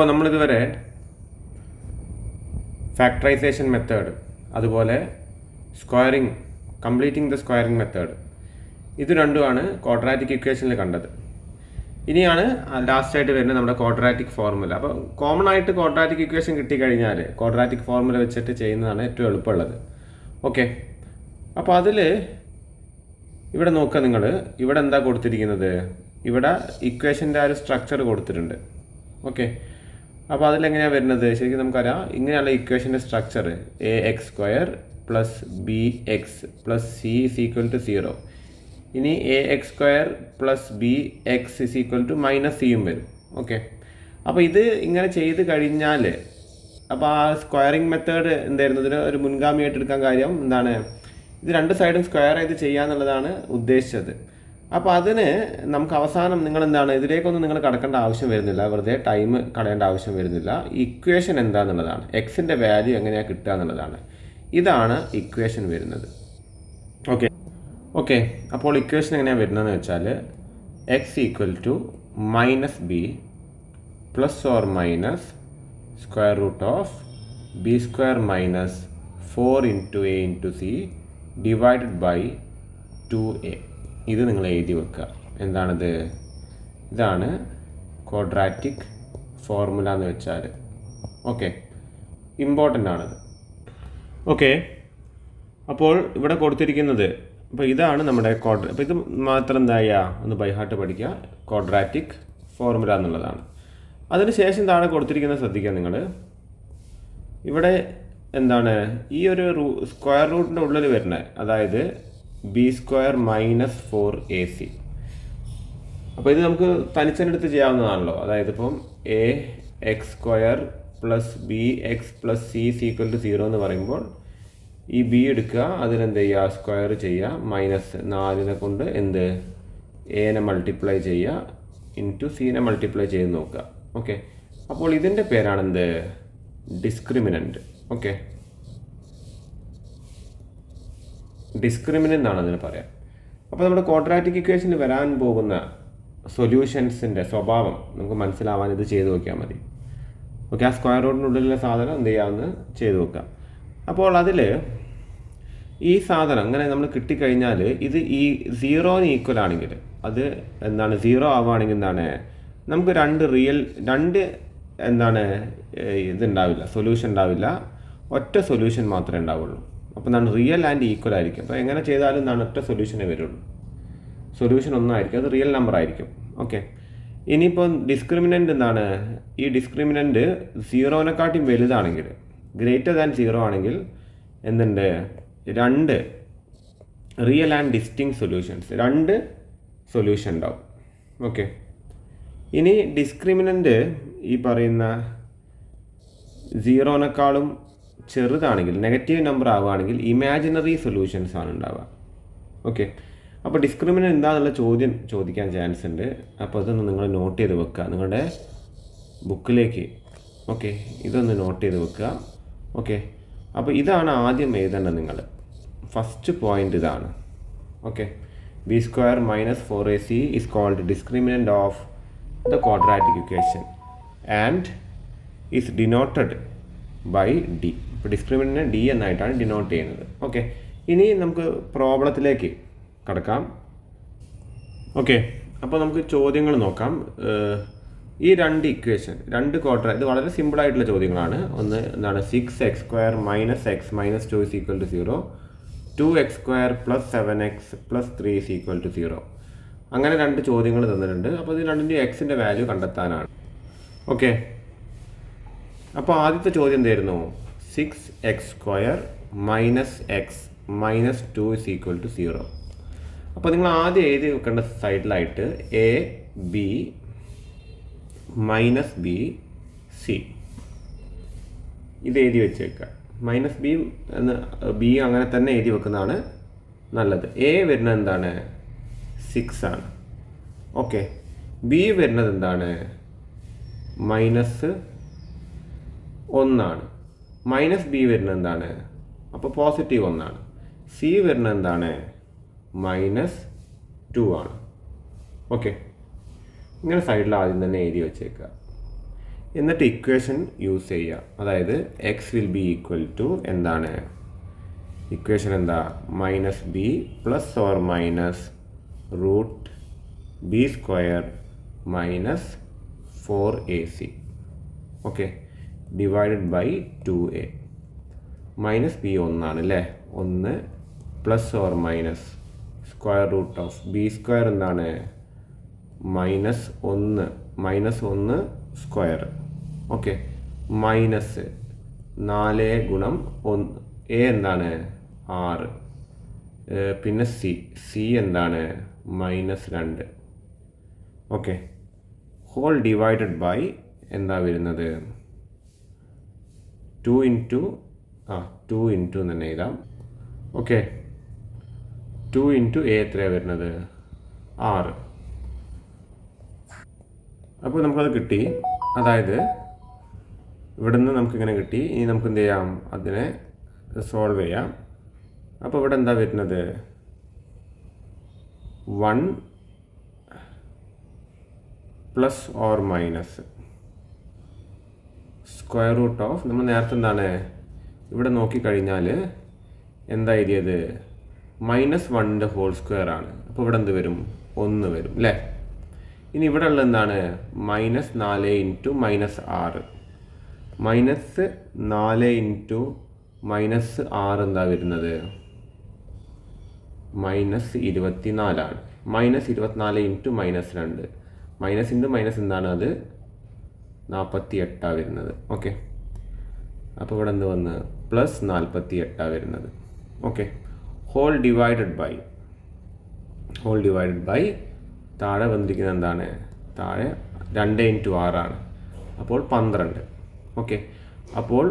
അപ്പോൾ നമ്മളിതുവരെ factorization method അതുപോലെ squaring completing the squaring method ഇത് രണ്ടുമാണ് ക്വാഡ്രാറ്റിക് ഇക്വേഷനിൽ കണ്ടത് ഇനിയാണ് ലാസ്റ്റായിട്ട് വരുന്നത് നമ്മുടെ ക്വാഡ്രാറ്റിക് ഫോർമുല അപ്പോൾ കോമൺ ആയിട്ട് ക്വാഡ്രാറ്റിക് ഇക്വേഷൻ കിട്ടിക്കഴിഞ്ഞാൽ ക്വാഡ്രാറ്റിക് ഫോർമുല വെച്ചിട്ട് ചെയ്യുന്നതാണ് ഏറ്റവും എളുപ്പമുള്ളത് ഓക്കെ അപ്പോൾ അതിൽ ഇവിടെ നോക്കുക നിങ്ങൾ ഇവിടെ എന്താ കൊടുത്തിരിക്കുന്നത് ഇവിടെ ഇക്വേഷൻ്റെ ആ ഒരു സ്ട്രക്ചർ കൊടുത്തിട്ടുണ്ട് ഓക്കെ അപ്പോൾ അതിലെങ്ങനെയാണ് വരുന്നത് ശരിക്കും നമുക്കറിയാം ഇങ്ങനെയുള്ള ഇക്വേഷൻ്റെ structure a x square plus b x plus c is equal to zero ഇനി a x square plus b x is equal to minus സിയും വരും ഓക്കെ അപ്പോൾ ഇത് ഇങ്ങനെ ചെയ്ത് കഴിഞ്ഞാൽ അപ്പോൾ ആ സ്ക്വയറിംഗ് മെത്തേഡ് എന്തായിരുന്നു ഇതിന് ഒരു മുൻഗാമിയായിട്ട് എടുക്കാൻ കാര്യം എന്താണ് ഇത് രണ്ട് സൈഡും സ്ക്വയർ ചെയ്ത് ചെയ്യുക എന്നുള്ളതാണ് ഉദ്ദേശിച്ചത് അപ്പോൾ അതിന് നമുക്ക് അവസാനം നിങ്ങൾ എന്താണ് ഇതിലേക്കൊന്നും നിങ്ങൾ കടക്കേണ്ട ആവശ്യം വരുന്നില്ല വെറുതെ ടൈം കളയേണ്ട ആവശ്യം വരുന്നില്ല ഇക്വേഷൻ എന്താണെന്നുള്ളതാണ് എക്സിൻ്റെ വാല്യൂ എങ്ങനെയാണ് കിട്ടുക എന്നുള്ളതാണ് ഇതാണ് ഇക്വേഷൻ വരുന്നത് ഓക്കെ ഓക്കെ അപ്പോൾ ഇക്വേഷൻ എങ്ങനെയാണ് വരുന്നതെന്ന് വെച്ചാൽ x equal to minus b plus or minus square root of b square minus four into a into c divided by two a ഇത് നിങ്ങൾ എഴുതി വെക്കുക എന്താണിത് ഇതാണ് ക്വാഡ്രാറ്റിക് ഫോർമുല എന്ന് വെച്ചാൽ ഓക്കെ ഇമ്പോർട്ടൻ്റ് ആണത് ഓക്കെ അപ്പോൾ ഇവിടെ കൊടുത്തിരിക്കുന്നത് അപ്പോൾ ഇതാണ് നമ്മുടെ കോഡ് അപ്പോൾ ഇത് മാത്രം എന്തായാ ഒന്ന് ബൈഹാർട്ട് പഠിക്കുക ക്വാഡ്രാറ്റിക് ഫോർമുല എന്നുള്ളതാണ് അതിനുശേഷം താഴെ കൊടുത്തിരിക്കുന്നത് ശ്രദ്ധിക്കുക നിങ്ങൾ ഇവിടെ എന്താണ് ഈ ഒരു സ്ക്വയർ റൂട്ടിൻ്റെ ഉള്ളിൽ വരുന്നത് അതായത് b square minus four a c അപ്പോൾ ഇത് നമുക്ക് തനിച്ചെടുത്ത് ചെയ്യാവുന്നതാണല്ലോ അതായത് ഇപ്പം a x square plus b x plus c equal to zero എന്ന് പറയുമ്പോൾ ഈ ബി എടുക്കുക അതിനെന്ത് ചെയ്യുക സ്ക്വയർ ചെയ്യുക മൈനസ് നാലിനെ കൊണ്ട് എന്ത് എനെ മൾട്ടിപ്ലൈ ചെയ്യുക ഇൻറ്റു സീനെ മൾട്ടിപ്ലൈ ചെയ്ത് നോക്കുക ഓക്കെ അപ്പോൾ ഇതിൻ്റെ പേരാണെന്ത് ഡിസ്ക്രിമിനൻറ്റ് ഓക്കെ ഡിസ്ക്രിമിനൻ്റ് എന്നാണ് അതിന് പറയാം അപ്പോൾ നമ്മുടെ ക്വാഡ്രാറ്റിക് ഇക്വേഷന് വരാൻ പോകുന്ന സൊല്യൂഷൻസിൻ്റെ സ്വഭാവം നമുക്ക് മനസ്സിലാവാൻ ഇത് ചെയ്ത് നോക്കിയാൽ മതി ഓക്കെ ആ സ്ക്വയർ റൂട്ടിനുള്ളിലെ സാധനം എന്ത് ചെയ്യാമെന്ന് ചെയ്ത് നോക്കാം അപ്പോൾ അതിൽ ഈ സാധനം അങ്ങനെ നമ്മൾ കിട്ടിക്കഴിഞ്ഞാൽ ഇത് ഈ സീറോന് ഈക്വൽ ആണെങ്കിൽ അത് എന്താണ് സീറോ ആവുകയാണെങ്കിൽ എന്താണ് നമുക്ക് രണ്ട് റിയൽ രണ്ട് എന്താണ് ഇതുണ്ടാവില്ല സൊല്യൂഷൻ ഉണ്ടാവില്ല ഒറ്റ സൊല്യൂഷൻ മാത്രമേ ഉണ്ടാവുള്ളൂ അപ്പോൾ എന്താണ് റിയൽ ആൻഡ് ഈക്വൽ ആയിരിക്കും അപ്പോൾ എങ്ങനെ ചെയ്താലും എന്താണ് ഒറ്റ സൊല്യൂഷനെ വരുള്ളൂ സൊല്യൂഷൻ ഒന്നായിരിക്കും അത് റിയൽ നമ്പർ ആയിരിക്കും ഓക്കെ ഇനിയിപ്പോൾ ഡിസ്ക്രിമിനൻ്റ് എന്താണ് ഈ ഡിസ്ക്രിമിനൻ്റ് സീറോനെക്കാട്ടിയും വലുതാണെങ്കിൽ ഗ്രേറ്റർ ദാൻ സീറോ ആണെങ്കിൽ എന്തുണ്ട് രണ്ട് റിയൽ ആൻഡ് ഡിസ്റ്റിങ് സൊല്യൂഷൻസ് രണ്ട് സൊല്യൂഷൻ ഉണ്ടാവും ഓക്കെ ഇനി ഡിസ്ക്രിമിനൻ്റ് ഈ പറയുന്ന സീറോനേക്കാളും ചെറുതാണെങ്കിൽ നെഗറ്റീവ് നമ്പർ ആവുകയാണെങ്കിൽ ഇമാജിനറി സൊല്യൂഷൻസ് ആണ് ഉണ്ടാവുക ഓക്കെ അപ്പോൾ ഡിസ്ക്രിമിനൻ എന്താണെന്നുള്ള ചോദ്യം ചോദിക്കാൻ ചാൻസ് ഉണ്ട് അപ്പോൾ അതൊന്ന് നിങ്ങൾ നോട്ട് ചെയ്ത് വെക്കുക നിങ്ങളുടെ ബുക്കിലേക്ക് ഓക്കെ ഇതൊന്ന് നോട്ട് ചെയ്ത് വെക്കുക ഓക്കെ അപ്പോൾ ഇതാണ് ആദ്യം എഴുതേണ്ടത് നിങ്ങൾ ഫസ്റ്റ് പോയിൻ്റ് ഇതാണ് okay b square minus four a c is called discriminant of the quadratic equation and is denoted by d ഇപ്പോൾ ഡിസ്ക്രിമിനെ ഡി എന്നായിട്ടാണ് ഡിനോട്ട് ചെയ്യുന്നത് ഓക്കെ ഇനി നമുക്ക് പ്രോബ്ലത്തിലേക്ക് കടക്കാം ഓക്കെ അപ്പോൾ നമുക്ക് ചോദ്യങ്ങൾ നോക്കാം ഈ രണ്ട് ഇക്വേഷൻ രണ്ട് ക്വാർട്ടർ ഇത് വളരെ സിമ്പിളായിട്ടുള്ള ചോദ്യങ്ങളാണ് ഒന്ന് എന്താണ് six x square minus x minus two is equal to zero two x square plus seven x plus three is equal to zero അങ്ങനെ രണ്ട് ചോദ്യങ്ങൾ തന്നിട്ടുണ്ട് അപ്പോൾ ഇത് രണ്ടിൻ്റെ എക്സിൻ്റെ വാല്യൂ കണ്ടെത്താനാണ് ഓക്കെ അപ്പോൾ ആദ്യത്തെ ചോദ്യം എന്തായിരുന്നു six x square minus x minus two is equal to zero അപ്പോൾ നിങ്ങൾ ആദ്യം എഴുതി വെക്കേണ്ട സൈഡിലായിട്ട് a b minus b c ഇത് എഴുതി വെച്ചേക്കുക മൈനസ് ബി എന്ന് ബി അങ്ങനെ തന്നെ എഴുതി വെക്കുന്നതാണ് നല്ലത് എ വരുന്നത് എന്താണ് സിക്സ് ആണ് ഓക്കെ ബി വരുന്നത് എന്താണ് മൈനസ് ഒന്നാണ് മൈനസ് ബി വരുന്നത് എന്താണ് അപ്പോൾ പോസിറ്റീവ് ഒന്നാണ് സി വരുന്നത് എന്താണ് മൈനസ് ടു ആണ് ഓക്കെ ഇങ്ങനെ സൈഡിൽ ആദ്യം തന്നെ എഴുതി വെച്ചേക്കുക എന്നിട്ട് ഇക്വേഷൻ യൂസ് ചെയ്യുക അതായത് x will be equal to എന്താണ് ഇക്വേഷൻ എന്താ minus b plus or minus root b square minus four a c okay divided by two a minus b ഒന്നാണ് അല്ലേ ഒന്ന് plus or minus square root of b square എന്താണ് minus ഒന്ന് minus ഒന്ന് square okay minus നാല് ഗുണം ഒന്ന് a എന്താണ് ആറ് പിന്നെ സി സി എന്താണ് മൈനസ് രണ്ട് ഓക്കെ ഹോൾ ഡിവൈഡഡ് ബൈ എന്താ വരുന്നത് ടു ഇൻറ്റു ആ ടു ഇൻറ്റു എന്ന് തന്നെ എഴുതാം ഓക്കെ ടു ഇൻറ്റു എ എത്രയാണ് വരുന്നത് ആറ് അപ്പോൾ നമുക്കത് കിട്ടി അതായത് നിന്ന് നമുക്കിങ്ങനെ കിട്ടി ഇനി നമുക്ക് എന്ത് ചെയ്യാം അതിനെ സോൾവ് ചെയ്യാം അപ്പോൾ ഇവിടെ എന്താ വരുന്നത് one plus or minus square root of നമ്മൾ നേരത്തെ എന്താണ് ഇവിടെ നോക്കിക്കഴിഞ്ഞാൽ എന്താ എഴുതിയത് മൈനസ് വണ്ണിൻ്റെ ഹോൾ സ്ക്വയർ ആണ് അപ്പോൾ ഇവിടെ എന്ത് വരും ഒന്ന് വരും അല്ലേ ഇനി ഇവിടെ ഉള്ളത് എന്താണ് മൈനസ് നാല് ഇൻറ്റു മൈനസ് ആറ് മൈനസ് നാല് ഇൻറ്റു മൈനസ് ആറ് എന്താ വരുന്നത് മൈനസ് നാലാണ് മൈനസ് ഇരുപത്തിനാല് ഇൻറ്റു മൈനസ് രണ്ട് മൈനസ് ഇൻറ്റു മൈനസ് എന്താണ് അത് നാൽപ്പത്തി എട്ടാണ് വരുന്നത് ഓക്കെ അപ്പോൾ ഇവിടെ എന്ത് വന്ന് പ്ലസ് നാൽപ്പത്തി എട്ടാണ് വരുന്നത് okay whole divided by whole divided by താഴെ വന്നിരിക്കുന്നത് എന്താണ് താഴെ രണ്ട് ഇൻറ്റു ആറാണ് അപ്പോൾ പന്ത്രണ്ട് ഓക്കെ അപ്പോൾ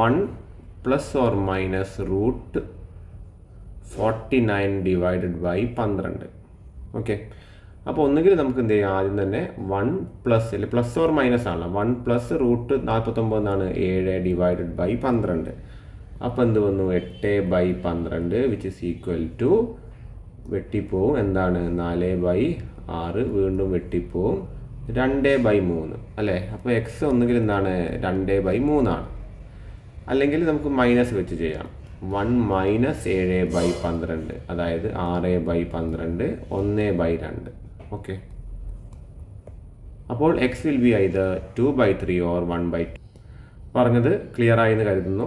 one plus or minus root forty nine divided by പന്ത്രണ്ട് ഓക്കെ അപ്പോൾ ഒന്നുകിൽ നമുക്ക് എന്ത് ചെയ്യാം ആദ്യം തന്നെ വൺ പ്ലസ് അല്ലെ പ്ലസ് ഓർ മൈനസ് ആണല്ലോ വൺ പ്ലസ് റൂട്ട് നാൽപ്പത്തൊമ്പത് എന്നാണ് ഏഴ് ഡിവൈഡഡ് ബൈ പന്ത്രണ്ട് അപ്പോൾ എന്ത് വന്നു എട്ട് ബൈ പന്ത്രണ്ട് വിച്ച് ഇസ് ഈക്വൽ ടു വെട്ടിപ്പോവും എന്താണ് നാല് ബൈ ആറ് വീണ്ടും വെട്ടിപ്പോവും രണ്ട് ബൈ മൂന്ന് അല്ലേ അപ്പോൾ എക്സ് ഒന്നുകിൽ എന്താണ് രണ്ട് ബൈ മൂന്നാണ് അല്ലെങ്കിൽ നമുക്ക് മൈനസ് വെച്ച് ചെയ്യാം വൺ മൈനസ് ഏഴ് ബൈ പന്ത്രണ്ട് അതായത് ആറ് ബൈ പന്ത്രണ്ട് ഒന്ന് ബൈ രണ്ട് ഓക്കെ അപ്പോൾ x will be either two by three or one by two പറഞ്ഞത് ക്ലിയർ ആയി എന്ന് കരുതുന്നു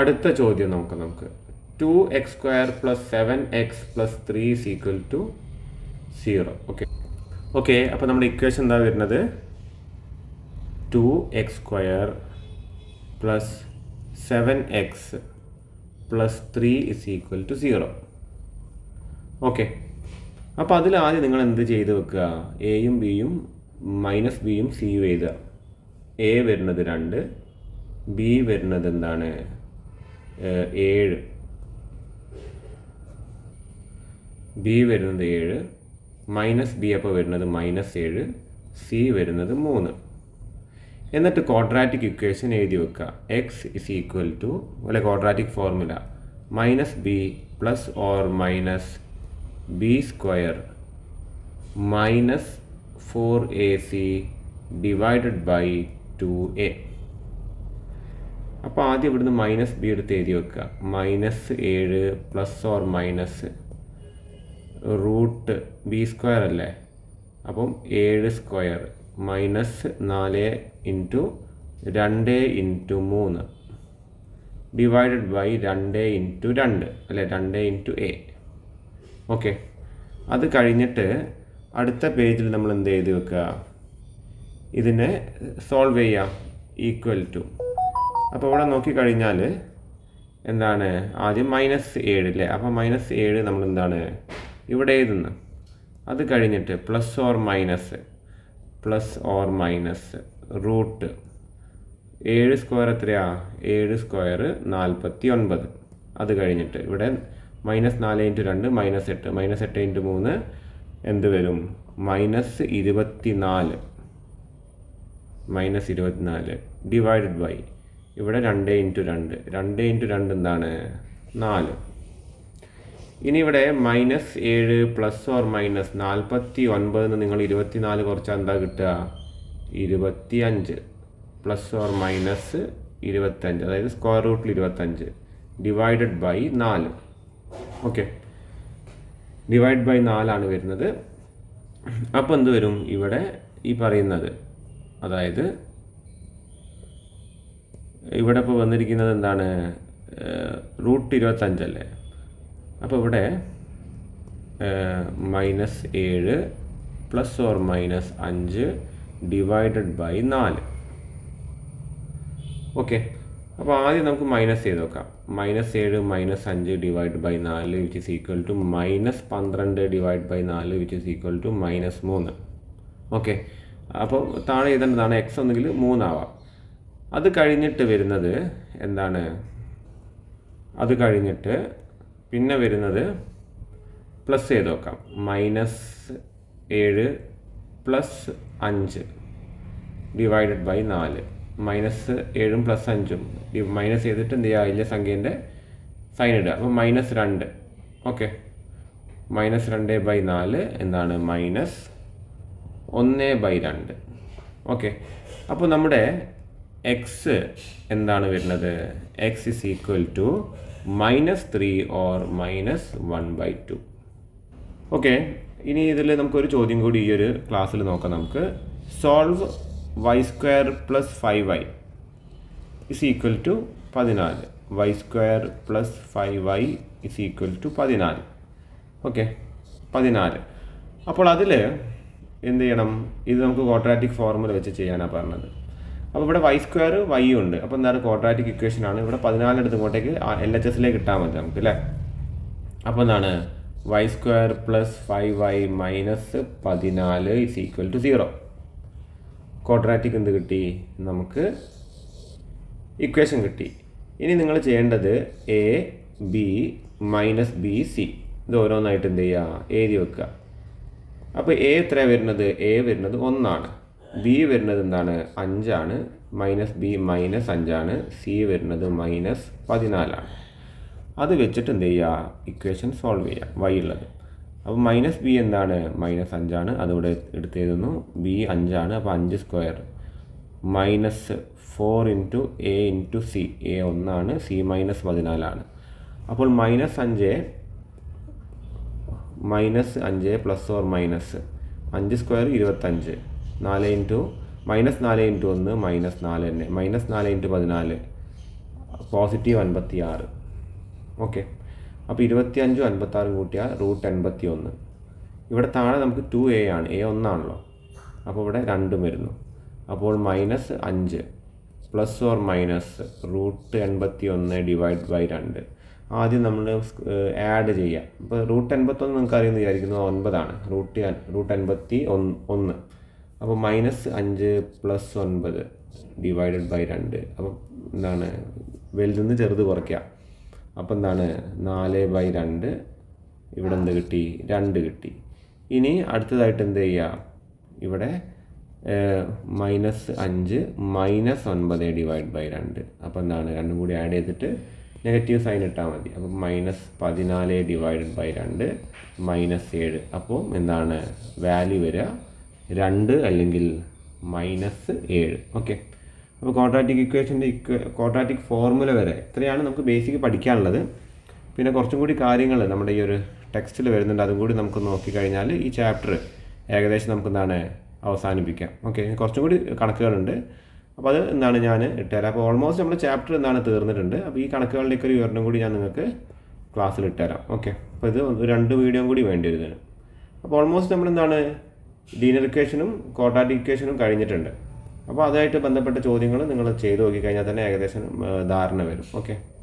അടുത്ത ചോദ്യം നമുക്ക് നമുക്ക് two x square plus seven x plus three is equal to zero okay okay അപ്പോൾ നമ്മുടെ ഇക്വേഷൻ എന്താ വരുന്നത് two x square plus seven x plus three is equal to zero okay അപ്പോൾ അതിൽ ആദ്യം നിങ്ങൾ എന്ത് ചെയ്ത് വെക്കുക എയും ബിയും മൈനസ് ബിയും യു എഴുതുക എ വരുന്നത് രണ്ട് ബി വരുന്നത് എന്താണ് ഏഴ് ബി വരുന്നത് ഏഴ് മൈനസ് ബി അപ്പോൾ വരുന്നത് മൈനസ് ഏഴ് സി വരുന്നത് മൂന്ന് എന്നിട്ട് ക്വാഡ്രാറ്റിക് ഇക്വേഷൻ എഴുതി വെക്കുക എക്സ് ഇസ് ഈക്വൽ ടു അല്ലെ quadratic formula minus b plus or minus b square minus four a c divided by two a അപ്പോൾ ആദ്യം ഇവിടുന്ന് മൈനസ് ബി എടുത്ത് എഴുതി വെക്കുക മൈനസ് ഏഴ് plus or minus root b square അല്ലേ അപ്പം ഏഴ് സ്ക്വയർ മൈനസ് നാല് ഇൻറ്റു രണ്ട് ഇൻറ്റു മൂന്ന് ഡിവൈഡഡ് ബൈ രണ്ട് ഇൻറ്റു രണ്ട് അല്ലേ രണ്ട് ഇൻറ്റു എ ഓക്കെ അത് കഴിഞ്ഞിട്ട് അടുത്ത പേജിൽ നമ്മൾ എന്ത് ചെയ്ത് വെക്കുക ഇതിനെ സോൾവ് ചെയ്യാം ഈക്വൽ ടു അപ്പോൾ ഇവിടെ നോക്കിക്കഴിഞ്ഞാൽ എന്താണ് ആദ്യം മൈനസ് ഏഴ് അല്ലേ അപ്പോൾ മൈനസ് ഏഴ് നമ്മൾ എന്താണ് ഇവിടെ എഴുതുന്നു അത് കഴിഞ്ഞിട്ട് plus or minus plus or minus root ഏഴ് സ്ക്വയർ എത്രയാ ഏഴ് സ്ക്വയർ നാൽപ്പത്തി ഒൻപത് അത് കഴിഞ്ഞിട്ട് ഇവിടെ മൈനസ് നാല് ഇൻറ്റു രണ്ട് മൈനസ് എട്ട് മൈനസ് എട്ട് ഇൻറ്റു മൂന്ന് എന്ത് വരും മൈനസ് ഇരുപത്തി നാല് മൈനസ് ഇരുപത്തിനാല് ഡിവൈഡഡ് ബൈ ഇവിടെ രണ്ട് ഇൻറ്റു രണ്ട് രണ്ട് ഇൻറ്റു രണ്ട് എന്താണ് നാല് ഇനി ഇവിടെ മൈനസ് ഏഴ് പ്ലസ് ഓർ മൈനസ് നാൽപ്പത്തി ഒൻപതിന് നിങ്ങൾ ഇരുപത്തിനാല് കുറച്ചാൽ എന്താ കിട്ടുക ഇരുപത്തി അഞ്ച് പ്ലസ് ഓർ മൈനസ് ഇരുപത്തഞ്ച് അതായത് സ്ക്വയർ റൂട്ടിൽ ഇരുപത്തഞ്ച് ഡിവൈഡഡ് ബൈ നാല് ഓക്കെ ഡിവൈഡ് ബൈ നാലാണ് വരുന്നത് അപ്പോൾ എന്ത് വരും ഇവിടെ ഈ പറയുന്നത് അതായത് ഇവിടെ ഇപ്പോൾ വന്നിരിക്കുന്നത് എന്താണ് റൂട്ട് ഇരുപത്തഞ്ചല്ലേ അപ്പോൾ ഇവിടെ മൈനസ് ഏഴ് പ്ലസ് ഓർ മൈനസ് അഞ്ച് ഡിവൈഡഡ് ബൈ നാല് ഓക്കെ അപ്പോൾ ആദ്യം നമുക്ക് മൈനസ് ചെയ്ത് നോക്കാം മൈനസ് ഏഴ് മൈനസ് അഞ്ച് ഡിവൈഡ് ബൈ നാല് which is equal to minus പന്ത്രണ്ട് ഡിവൈഡ് ബൈ നാല് which is equal to minus മൂന്ന് ഓക്കെ അപ്പോൾ താഴെ എഴുതേണ്ടതാണ് എക്സ് ഒന്നുകിൽ മൂന്നാവാം അത് കഴിഞ്ഞിട്ട് വരുന്നത് എന്താണ് അത് കഴിഞ്ഞിട്ട് പിന്നെ വരുന്നത് പ്ലസ് ചെയ്ത് നോക്കാം മൈനസ് ഏഴ് പ്ലസ് അഞ്ച് ഡിവൈഡഡ് ബൈ നാല് മൈനസ് ഏഴും പ്ലസ് അഞ്ചും മൈനസ് ചെയ്തിട്ട് എന്ത് ചെയ്യുക അതിൻ്റെ സംഖ്യേൻ്റെ സൈൻ ഇടുക അപ്പോൾ മൈനസ് രണ്ട് ഓക്കെ മൈനസ് രണ്ട് ബൈ നാല് എന്താണ് മൈനസ് ഒന്ന് ബൈ രണ്ട് ഓക്കെ അപ്പോൾ നമ്മുടെ എക്സ് എന്താണ് വരുന്നത് x is equal to minus three or minus one by two okay ഇനി ഇതിൽ നമുക്കൊരു ചോദ്യം കൂടി ഈ ഒരു ക്ലാസ്സിൽ നോക്കാം നമുക്ക് solve y square plus five y is equal to പതിനാല് y square plus five y is equal to പതിനാല് ഓക്കെ പതിനാല് അപ്പോൾ അതിൽ എന്ത് ചെയ്യണം ഇത് നമുക്ക് കോട്രാറ്റിക് ഫോർമുല വെച്ച് ചെയ്യാനാണ് പറഞ്ഞത് അപ്പോൾ ഇവിടെ വൈ സ്ക്വയർ വൈ ഉണ്ട് അപ്പോൾ എന്തായാലും കോട്രാറ്റിക് ഇക്വേഷൻ ആണ് ഇവിടെ പതിനാലെടുത്ത് ഇങ്ങോട്ടേക്ക് എൽ എച്ച് എസിലേക്ക് ഇട്ടാൽ മതി നമുക്ക് അല്ലേ അപ്പോൾ എന്താണ് y square plus five y minus പതിനാല് is equal to zero quadratic എന്ത് കിട്ടി നമുക്ക് ഇക്വേഷൻ കിട്ടി ഇനി നിങ്ങൾ ചെയ്യേണ്ടത് a b minus b c ഇത് ഓരോന്നായിട്ട് എന്ത് ചെയ്യുക എഴുതി വെക്കുക അപ്പോൾ എ എത്ര വരുന്നത് എ വരുന്നത് ഒന്നാണ് ബി വരുന്നത് എന്താണ് അഞ്ചാണ് മൈനസ് ബി മൈനസ് അഞ്ചാണ് സി വരുന്നത് മൈനസ് പതിനാലാണ് അത് വെച്ചിട്ട് എന്ത് ചെയ്യുക ഇക്വേഷൻ സോൾവ് ചെയ്യുക വൈ ഉള്ളത് അപ്പോൾ മൈനസ് ബി എന്താണ് മൈനസ് അഞ്ചാണ് അതിവിടെ എടുത്ത് എഴുതുന്നു ബി അഞ്ചാണ് അപ്പോൾ അഞ്ച് square minus four into a into c a ഒന്നാണ് സി മൈനസ് പതിനാലാണ് അപ്പോൾ മൈനസ് അഞ്ച് മൈനസ് അഞ്ച് പ്ലസ് ഓർ മൈനസ് അഞ്ച് സ്ക്വയർ ഇരുപത്തഞ്ച് നാല് ഇൻറ്റു മൈനസ് നാല് ഇൻറ്റു ഒന്ന് മൈനസ് നാല് തന്നെ മൈനസ് നാല് ഇൻറ്റു പതിനാല് പോസിറ്റീവ് അൻപത്തി ആറ് ഓക്കെ അപ്പോൾ ഇരുപത്തി അഞ്ചും അൻപത്താറും കൂട്ടിയാൽ റൂട്ട് എൺപത്തി ഒന്ന് ഇവിടെ താഴെ നമുക്ക് ടു എ ആണ് എ ഒന്നാണല്ലോ അപ്പോൾ ഇവിടെ രണ്ടും വരുന്നു അപ്പോൾ മൈനസ് അഞ്ച് പ്ലസ് ഓർ മൈനസ് റൂട്ട് എൺപത്തി ഒന്ന് ഡിവൈഡ് ബൈ രണ്ട് ആദ്യം നമ്മൾ ആഡ് ചെയ്യാം ഇപ്പോൾ റൂട്ട് എൺപത്തൊന്ന് നിങ്ങൾക്ക് അറിയുന്ന വിചാരിക്കുന്നത് ഒൻപതാണ് റൂട്ട് റൂട്ട് എൺപത്തി ഒന്ന് ഒന്ന് അപ്പോൾ മൈനസ് അഞ്ച് പ്ലസ് ഒൻപത് ഡിവൈഡഡ് ബൈ രണ്ട് അപ്പം എന്താണ് വലുതെന്ന് ചെറുത് കുറയ്ക്കുക അപ്പം എന്താണ് നാല് ബൈ രണ്ട് ഇവിടെ എന്ത് കിട്ടി രണ്ട് കിട്ടി ഇനി അടുത്തതായിട്ട് എന്ത് ചെയ്യുക ഇവിടെ മൈനസ് അഞ്ച് മൈനസ് ഒൻപത് ഡിവൈഡ് ബൈ രണ്ട് അപ്പോൾ എന്താണ് രണ്ടും കൂടി ആഡ് ചെയ്തിട്ട് നെഗറ്റീവ് സൈൻ ഇട്ടാൽ മതി അപ്പോൾ മൈനസ് പതിനാല് ഡിവൈഡ് ബൈ രണ്ട് മൈനസ് ഏഴ് അപ്പോൾ എന്താണ് വാല്യൂ വരിക രണ്ട് അല്ലെങ്കിൽ മൈനസ് ഏഴ് ഓക്കെ അപ്പോൾ കോട്ടാറ്റിക് ഇക്വേഷൻ്റെ ഇക്വ കോട്ടാറ്റിക് ഫോർമുല വരെ ഇത്രയാണ് നമുക്ക് ബേസിക് പഠിക്കാനുള്ളത് പിന്നെ കുറച്ചും കൂടി കാര്യങ്ങൾ നമ്മുടെ ഈ ഒരു ടെക്സ്റ്റിൽ വരുന്നുണ്ട് അതും കൂടി നമുക്ക് നോക്കിക്കഴിഞ്ഞാൽ ഈ ചാപ്റ്റർ ഏകദേശം നമുക്ക് എന്താണ് അവസാനിപ്പിക്കാം ഓക്കെ കുറച്ചും കൂടി കണക്കുകളുണ്ട് അപ്പോൾ അത് എന്താണ് ഞാൻ ഇട്ടുതരാം അപ്പോൾ ഓൾമോസ്റ്റ് നമ്മുടെ ചാപ്റ്റർ എന്താണ് തീർന്നിട്ടുണ്ട് അപ്പോൾ ഈ കണക്കുകളിലേക്ക് ഒരു വിവരണം കൂടി ഞാൻ നിങ്ങൾക്ക് ക്ലാസ്സിൽ ഇട്ടുതരാം ഓക്കെ അപ്പോൾ ഇത് രണ്ട് വീഡിയോ കൂടി വേണ്ടി വരുന്നതിന് അപ്പോൾ ഓൾമോസ്റ്റ് നമ്മൾ എന്താണ് ലീനർ ഇക്വേഷനും ഇക്വേഷനും കഴിഞ്ഞിട്ടുണ്ട് അപ്പോൾ അതായിട്ട് ബന്ധപ്പെട്ട ചോദ്യങ്ങൾ നിങ്ങൾ ചെയ്തു നോക്കിക്കഴിഞ്ഞാൽ തന്നെ ഏകദേശം ധാരണ വരും ഓക്കെ